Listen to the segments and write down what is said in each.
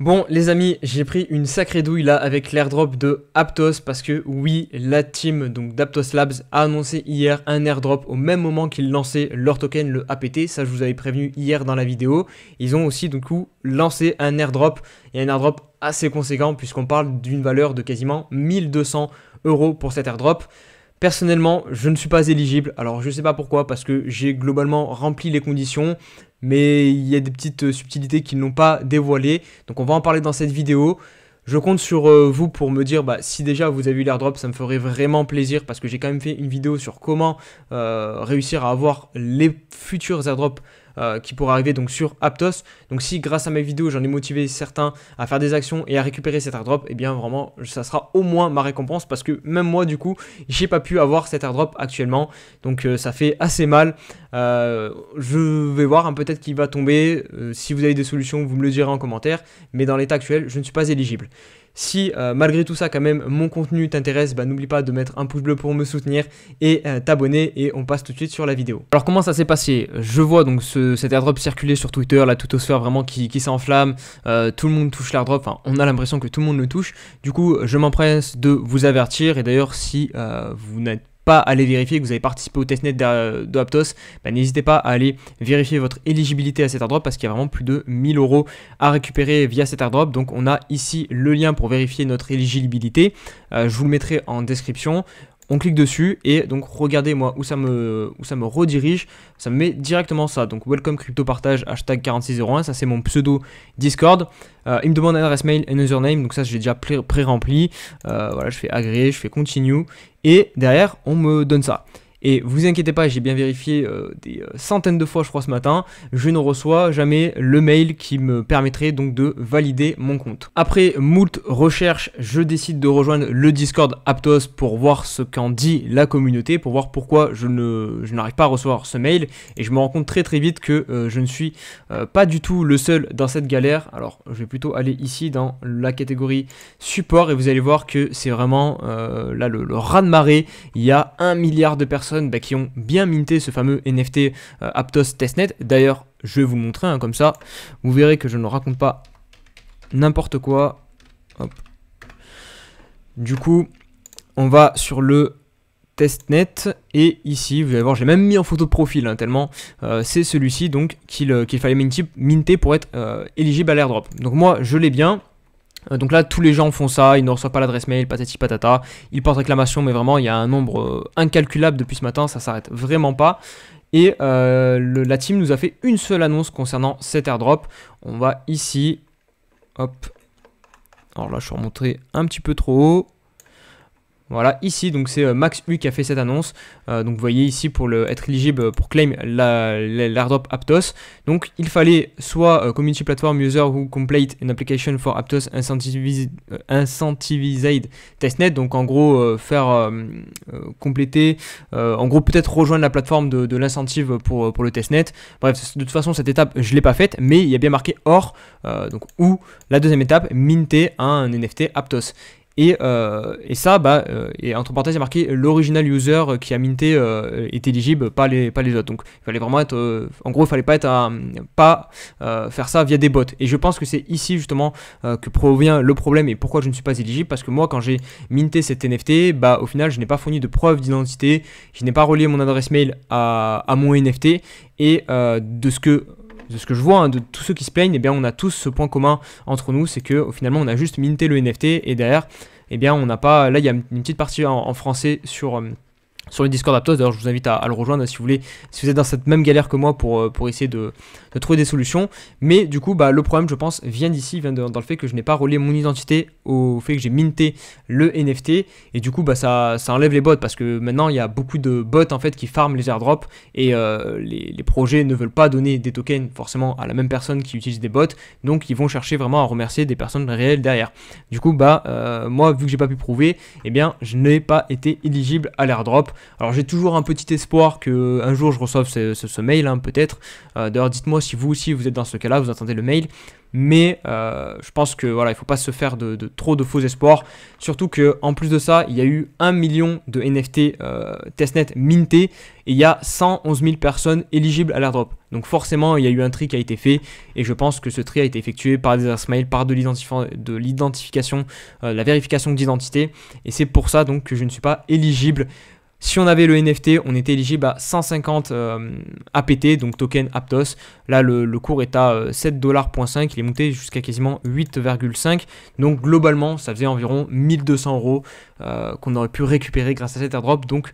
Bon les amis, j'ai pris une sacrée douille là avec l'airdrop de Aptos parce que oui, la team donc d'Aptos Labs a annoncé hier un airdrop au même moment qu'ils lançaient leur token le APT, ça je vous avais prévenu hier dans la vidéo. Ils ont aussi du coup lancé un airdrop et un airdrop assez conséquent puisqu'on parle d'une valeur de quasiment 1200 euros pour cet airdrop. Personnellement, je ne suis pas éligible. Alors, je ne sais pas pourquoi, parce que j'ai globalement rempli les conditions, mais il y a des petites euh, subtilités qu'ils n'ont pas dévoilées. Donc, on va en parler dans cette vidéo. Je compte sur euh, vous pour me dire bah, si déjà vous avez eu l'airdrop, ça me ferait vraiment plaisir parce que j'ai quand même fait une vidéo sur comment euh, réussir à avoir les futurs airdrops euh, qui pourra arriver donc sur Aptos. Donc si grâce à mes vidéos j'en ai motivé certains à faire des actions et à récupérer cet airdrop, et eh bien vraiment ça sera au moins ma récompense parce que même moi du coup j'ai pas pu avoir cet airdrop actuellement. Donc euh, ça fait assez mal. Euh, je vais voir, hein, peut-être qu'il va tomber. si vous avez des solutions, vous me le direz en commentaire. Mais dans l'état actuel, je ne suis pas éligible. Si euh, malgré tout ça quand même mon contenu t'intéresse, bah, n'oublie pas de mettre un pouce bleu pour me soutenir et euh, t'abonner et on passe tout de suite sur la vidéo. Alors comment ça s'est passé Je vois donc ce, cet airdrop circuler sur Twitter, la tutosphère vraiment qui, s'enflamme, euh, tout le monde touche l'airdrop, on a l'impression que tout le monde le touche. Du coup je m'empresse de vous avertir et d'ailleurs si vous n'êtes pas aller vérifier que vous avez participé au testnet d'Aptos, bah, n'hésitez pas à aller vérifier votre éligibilité à cet airdrop parce qu'il y a vraiment plus de 1000 euros à récupérer via cet airdrop. Donc on a ici le lien pour vérifier notre éligibilité. Euh, je vous le mettrai en description on clique dessus et donc regardez moi où ça me, où ça me redirige, ça me met directement ça. Donc welcome crypto partage hashtag 4601, ça c'est mon pseudo Discord. Euh, il me demande adresse mail et username, donc ça j'ai déjà pré-rempli. Euh, voilà, je fais agréer, je fais continue et derrière on me donne ça. Et vous inquiétez pas, j'ai bien vérifié euh, des euh, centaines de fois, je crois, ce matin, je ne reçois jamais le mail qui me permettrait donc de valider mon compte. Après moult recherches, je décide de rejoindre le Discord Aptos pour voir ce qu'en dit la communauté, pour voir pourquoi je ne n'arrive pas à recevoir ce mail. Et je me rends compte très très vite que euh, je ne suis pas du tout le seul dans cette galère. Alors, je vais plutôt aller ici dans la catégorie support et vous allez voir que c'est vraiment là le, le de marée Il y a un milliard de personnes bah, qui ont bien minté ce fameux NFT euh, Aptos Testnet. D'ailleurs, je vais vous montrer hein, comme ça. Vous verrez que je ne raconte pas n'importe quoi. Du coup, on va sur le testnet et ici vous allez voir j'ai même mis en photo de profil hein, tellement euh, c'est celui-ci donc qu'il euh, fallait minter pour être éligible à l'airdrop donc moi je l'ai bien euh, donc là, tous les gens font ça, ils ne reçoivent pas l'adresse mail, patati patata, ils portent réclamation, mais vraiment, il y a un nombre euh, incalculable depuis ce matin, ça s'arrête vraiment pas. Et euh, la team nous a fait une seule annonce concernant cet airdrop. On va ici, hop, alors là, je suis remonté un petit peu trop haut, voilà, ici, donc c'est euh, Max U qui a fait cette annonce. Euh, donc vous voyez ici, pour être éligible pour claim l'airdrop Aptos, donc il fallait soit euh, Community Platform User who complete an application for Aptos incentivized, testnet, donc en gros faire compléter, en gros peut-être rejoindre la plateforme de, l'incentive pour, pour le testnet. Bref, de toute façon, cette étape, je ne l'ai pas faite, mais il y a bien marqué or, donc ou la deuxième étape, minter un NFT Aptos. Euh, et, ça, bah, euh, et entre parenthèses, il y a marqué l'original user qui a minté euh, est éligible, pas les, pas les autres. Donc il fallait vraiment être. en gros, il fallait pas être pas faire ça via des bots. Et je pense que c'est ici justement que provient le problème et pourquoi je ne suis pas éligible. Parce que moi, quand j'ai minté cet NFT, bah, au final, je n'ai pas fourni de preuve d'identité, je n'ai pas relié mon adresse mail à mon NFT. Et de ce que de ce que je vois hein, de tous ceux qui se plaignent, et eh bien on a tous ce point commun entre nous, c'est que euh, finalement on a juste minté le NFT et derrière, eh bien on n'a pas. Là il y a une petite partie en, français sur. Euh, sur le Discord d'Aptos, D'ailleurs, je vous invite à, le rejoindre si vous voulez, si vous êtes dans cette même galère que moi pour, euh, pour essayer de, trouver des solutions. Mais du coup, bah, le problème, je pense, vient d'ici, vient dans le fait que je n'ai pas relié mon identité au fait que j'ai minté le NFT. Et du coup, bah, ça, ça enlève les bots parce que maintenant, il y a beaucoup de bots en fait qui farment les airdrops et euh, les, projets ne veulent pas donner des tokens forcément à la même personne qui utilise des bots. Donc, ils vont chercher vraiment à remercier des personnes réelles derrière. Du coup, bah, euh, moi, vu que j'ai pas pu prouver, eh bien, je n'ai pas été éligible à l'airdrop. Alors j'ai toujours un petit espoir que un jour je reçoive ce, mail, hein, peut-être. Euh, d'ailleurs, dites-moi si vous aussi vous êtes dans ce cas-là, vous attendez le mail. Mais euh, je pense que voilà, il faut pas se faire de, trop de faux espoirs. Surtout que en plus de ça, il y a eu 1 million de NFT euh, testnet mintés et il y a 111 000 personnes éligibles à l'airdrop. Donc forcément, il y a eu un tri qui a été fait et je pense que ce tri a été effectué par des mail, par de l'identification, de, la vérification d'identité. Et c'est pour ça donc que je ne suis pas éligible si on avait le NFT, on était éligible à 150 euh, APT, donc token Aptos. Là, le, cours est à 7,5$, euh, il est monté jusqu'à quasiment 8,5$. Donc globalement, ça faisait environ 1200 euros euh, qu'on aurait pu récupérer grâce à cet airdrop. Donc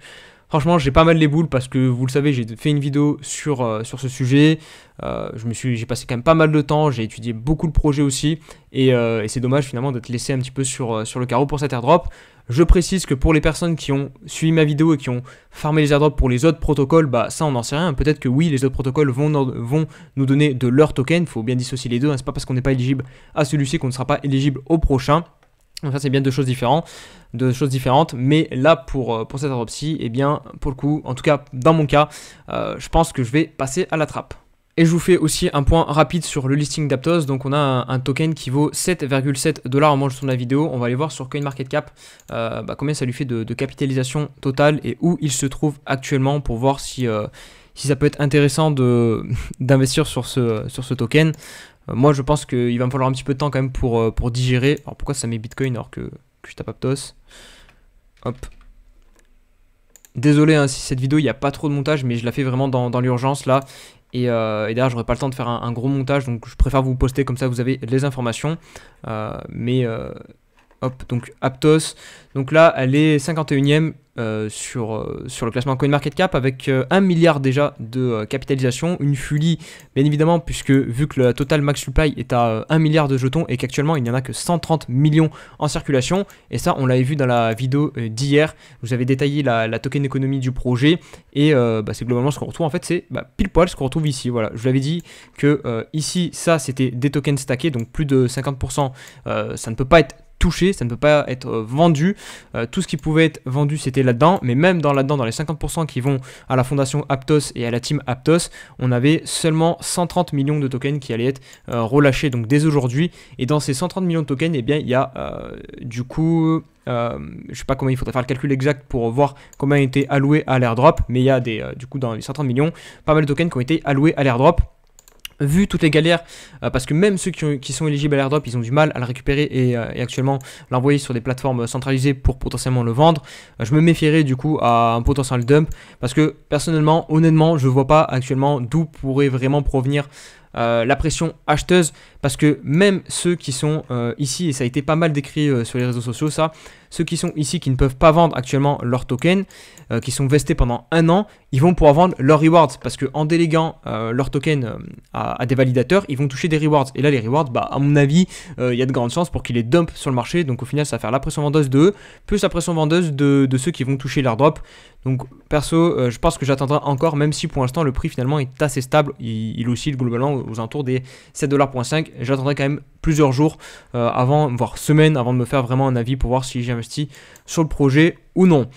Franchement, j'ai pas mal les boules parce que vous le savez, j'ai fait une vidéo sur, euh, sur ce sujet. Euh, je suis, j'ai passé quand même pas mal de temps, j'ai étudié beaucoup le projet aussi, et, euh, c'est dommage finalement d'être laissé un petit peu sur, sur le carreau pour cet airdrop. Je précise que pour les personnes qui ont suivi ma vidéo et qui ont farmé les airdrops pour les autres protocoles, bah ça on n'en sait rien. Peut-être que oui, les autres protocoles vont, vont nous donner de leur token. Faut bien dissocier les deux. Hein. C'est pas parce qu'on n'est pas éligible à celui-ci qu'on ne sera pas éligible au prochain. Donc ça c'est bien deux choses différentes, deux choses différentes. Mais là pour, euh, pour cette autopsie, eh bien pour le coup, en tout cas dans mon cas, euh, je pense que je vais passer à la trappe. Et je vous fais aussi un point rapide sur le listing d'Aptos. Donc on a un, token qui vaut 7,7 dollars au moment sur la vidéo. On va aller voir sur CoinMarketCap euh, bah, combien ça lui fait de, capitalisation totale et où il se trouve actuellement pour voir si, si ça peut être intéressant d'investir sur ce, sur ce token moi, je pense qu'il va me falloir un petit peu de temps quand même pour, euh, pour digérer. Alors, pourquoi ça met Bitcoin alors que, que je tape Aptos Hop. Désolé hein, si cette vidéo, il n'y a pas trop de montage, mais je la fais vraiment dans, l'urgence là. Et, euh, et d'ailleurs, j'aurais pas le temps de faire un, gros montage, donc je préfère vous poster comme ça, vous avez les informations. Euh, mais... Euh, Hop, donc Aptos. Donc là, elle est 51ème euh, sur, euh, sur le classement CoinMarketCap avec 1 euh, milliard déjà de capitalisation. Une fulie bien évidemment, puisque vu que le total max supply est à 1 milliard de jetons et qu'actuellement il n'y en a que 130 millions en circulation. Et ça, on l'avait vu dans la vidéo d'hier. Vous avez détaillé la, token économie du projet. Et bah, c'est globalement ce qu'on retrouve. En fait, c'est bah, pile poil ce qu'on retrouve ici. Voilà, je vous l'avais dit que ici, ça c'était des tokens stackés, donc plus de 50%. ça ne peut pas être ça ne peut pas être euh, vendu. Euh, tout ce qui pouvait être vendu, c'était là-dedans. Mais même dans là-dedans, dans les 50% qui vont à la fondation Aptos et à la team Aptos, on avait seulement 130 millions de tokens qui allaient être euh, relâchés donc dès aujourd'hui. Et dans ces 130 millions de tokens, et eh bien, il y a du coup je sais pas comment il faudrait faire le calcul exact pour voir combien a été alloué à l'airdrop, mais il y a des, du coup dans les 130 millions, pas mal de tokens qui ont été alloués à l'airdrop vu toutes les galères, euh, parce que même ceux qui, sont éligibles à l'airdrop, ils ont du mal à le récupérer et, euh, actuellement l'envoyer sur des plateformes centralisées pour potentiellement le vendre, euh, je me méfierais du coup à un potentiel dump, parce que personnellement, honnêtement, je ne vois pas actuellement d'où pourrait vraiment provenir la pression acheteuse, parce que même ceux qui sont euh, ici, et ça a été pas mal décrit euh, sur les réseaux sociaux, ça, ceux qui sont ici qui ne peuvent pas vendre actuellement leurs tokens, euh, qui sont vestés pendant un an, ils vont pouvoir vendre leurs rewards. Parce que en déléguant leurs tokens à, des validateurs, ils vont toucher des rewards. Et là, les rewards, bah, à mon avis, il y a de grandes chances pour qu'ils les dumpent sur le marché. Donc au final, ça va faire la pression vendeuse de eux, plus la pression vendeuse de, ceux qui vont toucher leur drop. Donc perso, je pense que j'attendrai encore, même si pour l'instant, le prix finalement est assez stable. Il, oscille globalement aux alentours des 7,5$ j'attendrai quand même plusieurs jours euh, avant, voire semaines, avant de me faire vraiment un avis pour voir si j'ai investi sur le projet ou non.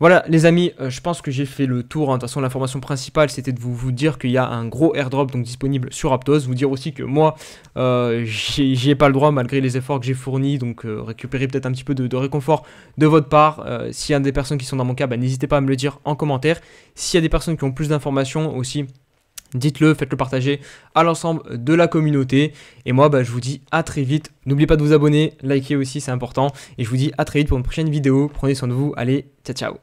Voilà les amis, euh, je pense que j'ai fait le tour. Hein. De toute façon, l'information principale, c'était de vous, vous dire qu'il y a un gros airdrop donc, disponible sur Aptos. Vous dire aussi que moi, euh, j'ai j'y pas le droit malgré les efforts que j'ai fournis. Donc récupérer peut-être un petit peu de, réconfort de votre part. S'il y a des personnes qui sont dans mon cas, bah, n'hésitez pas à me le dire en commentaire. S'il y a des personnes qui ont plus d'informations aussi Dites-le, faites-le partager à l'ensemble de la communauté. Et moi, bah, je vous dis à très vite. N'oubliez pas de vous abonner, liker aussi, c'est important. Et je vous dis à très vite pour une prochaine vidéo. Prenez soin de vous. Allez, ciao, ciao.